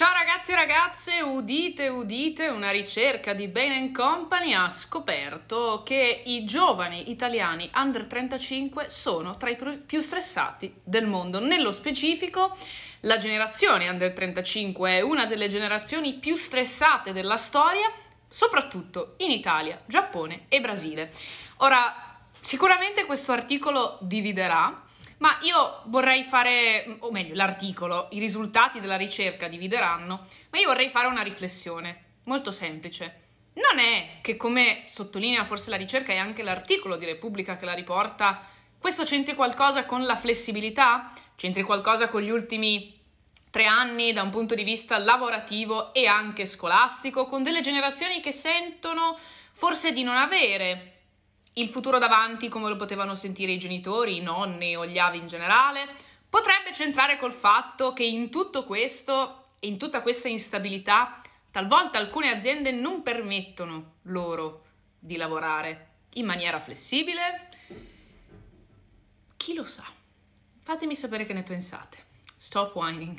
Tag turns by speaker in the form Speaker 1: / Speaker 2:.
Speaker 1: Ciao ragazzi e ragazze, udite, udite, una ricerca di Bain Company ha scoperto che i giovani italiani under 35 sono tra i più stressati del mondo. Nello specifico, la generazione under 35 è una delle generazioni più stressate della storia, soprattutto in Italia, Giappone e Brasile. Ora, sicuramente questo articolo dividerà ma io vorrei fare, o meglio, l'articolo, i risultati della ricerca divideranno, ma io vorrei fare una riflessione molto semplice. Non è che, come sottolinea forse la ricerca e anche l'articolo di Repubblica che la riporta, questo c'entri qualcosa con la flessibilità? C'entri qualcosa con gli ultimi tre anni da un punto di vista lavorativo e anche scolastico, con delle generazioni che sentono forse di non avere il futuro davanti come lo potevano sentire i genitori, i nonni o gli avi in generale, potrebbe centrare col fatto che in tutto questo e in tutta questa instabilità talvolta alcune aziende non permettono loro di lavorare in maniera flessibile. Chi lo sa? Fatemi sapere che ne pensate. Stop whining.